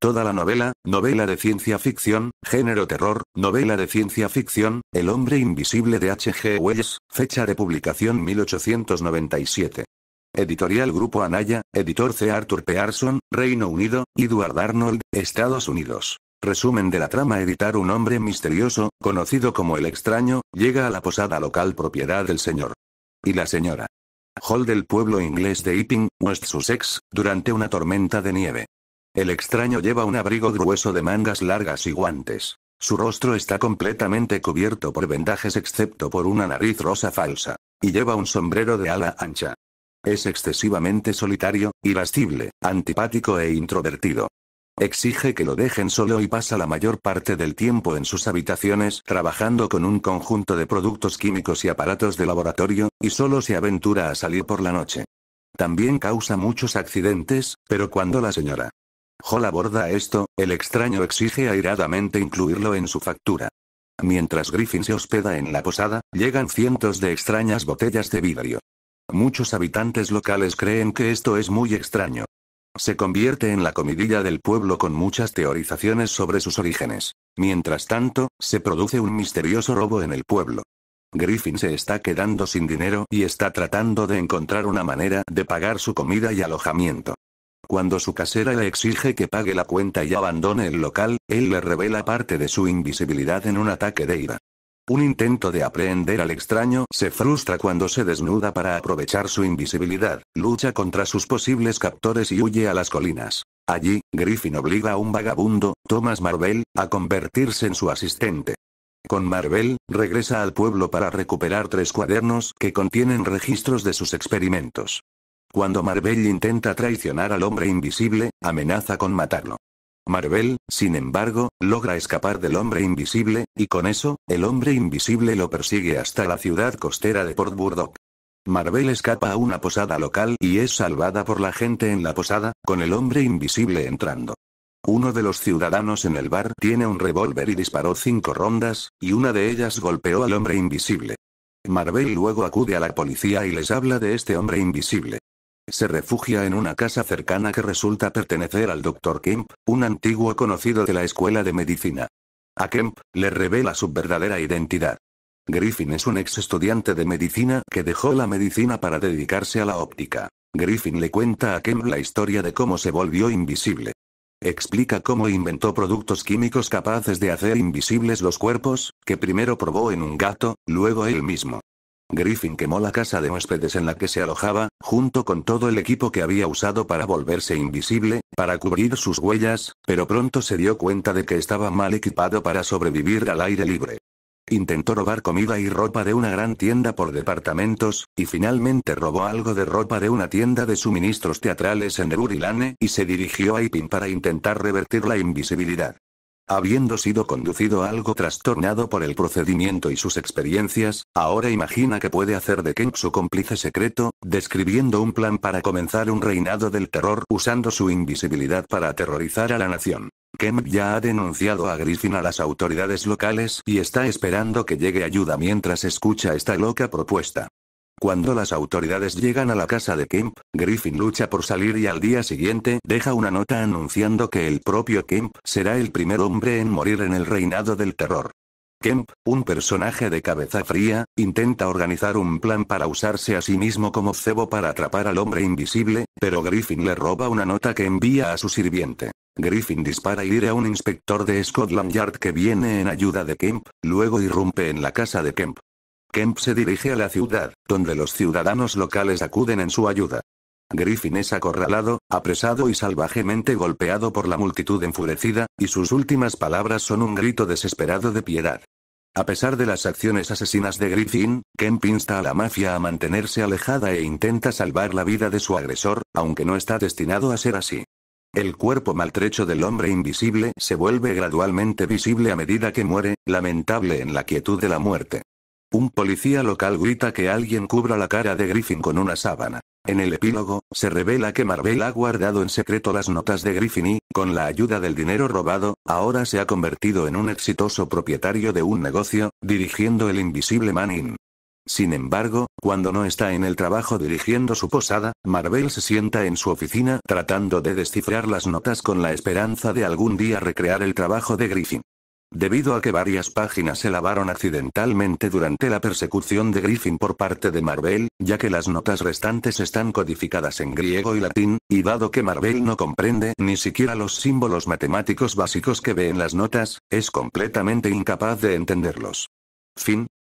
Toda la novela, novela de ciencia ficción, género terror, novela de ciencia ficción, El hombre invisible de H.G. Wells, fecha de publicación 1897. Editorial Grupo Anaya, editor C. Arthur Pearson, Reino Unido, Edward Arnold, Estados Unidos. Resumen de la trama Editar un hombre misterioso, conocido como el extraño, llega a la posada local propiedad del señor. Y la señora. Hall del pueblo inglés de Epping, West Sussex, durante una tormenta de nieve. El extraño lleva un abrigo grueso de mangas largas y guantes. Su rostro está completamente cubierto por vendajes excepto por una nariz rosa falsa. Y lleva un sombrero de ala ancha. Es excesivamente solitario, irascible, antipático e introvertido. Exige que lo dejen solo y pasa la mayor parte del tiempo en sus habitaciones trabajando con un conjunto de productos químicos y aparatos de laboratorio, y solo se aventura a salir por la noche. También causa muchos accidentes, pero cuando la señora Hall aborda esto, el extraño exige airadamente incluirlo en su factura. Mientras Griffin se hospeda en la posada, llegan cientos de extrañas botellas de vidrio. Muchos habitantes locales creen que esto es muy extraño. Se convierte en la comidilla del pueblo con muchas teorizaciones sobre sus orígenes. Mientras tanto, se produce un misterioso robo en el pueblo. Griffin se está quedando sin dinero y está tratando de encontrar una manera de pagar su comida y alojamiento. Cuando su casera le exige que pague la cuenta y abandone el local, él le revela parte de su invisibilidad en un ataque de ira. Un intento de aprehender al extraño se frustra cuando se desnuda para aprovechar su invisibilidad, lucha contra sus posibles captores y huye a las colinas. Allí, Griffin obliga a un vagabundo, Thomas Marvel, a convertirse en su asistente. Con Marvel, regresa al pueblo para recuperar tres cuadernos que contienen registros de sus experimentos. Cuando Marvel intenta traicionar al hombre invisible, amenaza con matarlo. Marvel, sin embargo, logra escapar del hombre invisible, y con eso, el hombre invisible lo persigue hasta la ciudad costera de Port Burdock. Marvel escapa a una posada local y es salvada por la gente en la posada, con el hombre invisible entrando. Uno de los ciudadanos en el bar tiene un revólver y disparó cinco rondas, y una de ellas golpeó al hombre invisible. Marvel luego acude a la policía y les habla de este hombre invisible se refugia en una casa cercana que resulta pertenecer al Dr. Kemp, un antiguo conocido de la escuela de medicina. A Kemp, le revela su verdadera identidad. Griffin es un ex estudiante de medicina que dejó la medicina para dedicarse a la óptica. Griffin le cuenta a Kemp la historia de cómo se volvió invisible. Explica cómo inventó productos químicos capaces de hacer invisibles los cuerpos, que primero probó en un gato, luego él mismo. Griffin quemó la casa de huéspedes en la que se alojaba, junto con todo el equipo que había usado para volverse invisible, para cubrir sus huellas, pero pronto se dio cuenta de que estaba mal equipado para sobrevivir al aire libre. Intentó robar comida y ropa de una gran tienda por departamentos, y finalmente robó algo de ropa de una tienda de suministros teatrales en Urilane y se dirigió a Ipin para intentar revertir la invisibilidad. Habiendo sido conducido algo trastornado por el procedimiento y sus experiencias, ahora imagina que puede hacer de Keng su cómplice secreto, describiendo un plan para comenzar un reinado del terror usando su invisibilidad para aterrorizar a la nación. Kemp ya ha denunciado a Griffin a las autoridades locales y está esperando que llegue ayuda mientras escucha esta loca propuesta. Cuando las autoridades llegan a la casa de Kemp, Griffin lucha por salir y al día siguiente deja una nota anunciando que el propio Kemp será el primer hombre en morir en el reinado del terror. Kemp, un personaje de cabeza fría, intenta organizar un plan para usarse a sí mismo como cebo para atrapar al hombre invisible, pero Griffin le roba una nota que envía a su sirviente. Griffin dispara y a un inspector de Scotland Yard que viene en ayuda de Kemp, luego irrumpe en la casa de Kemp. Kemp se dirige a la ciudad, donde los ciudadanos locales acuden en su ayuda. Griffin es acorralado, apresado y salvajemente golpeado por la multitud enfurecida, y sus últimas palabras son un grito desesperado de piedad. A pesar de las acciones asesinas de Griffin, Kemp insta a la mafia a mantenerse alejada e intenta salvar la vida de su agresor, aunque no está destinado a ser así. El cuerpo maltrecho del hombre invisible se vuelve gradualmente visible a medida que muere, lamentable en la quietud de la muerte. Un policía local grita que alguien cubra la cara de Griffin con una sábana. En el epílogo, se revela que Marvel ha guardado en secreto las notas de Griffin y, con la ayuda del dinero robado, ahora se ha convertido en un exitoso propietario de un negocio, dirigiendo el invisible Manning. Sin embargo, cuando no está en el trabajo dirigiendo su posada, Marvel se sienta en su oficina tratando de descifrar las notas con la esperanza de algún día recrear el trabajo de Griffin. Debido a que varias páginas se lavaron accidentalmente durante la persecución de Griffin por parte de Marvel, ya que las notas restantes están codificadas en griego y latín, y dado que Marvel no comprende ni siquiera los símbolos matemáticos básicos que ve en las notas, es completamente incapaz de entenderlos. Fin,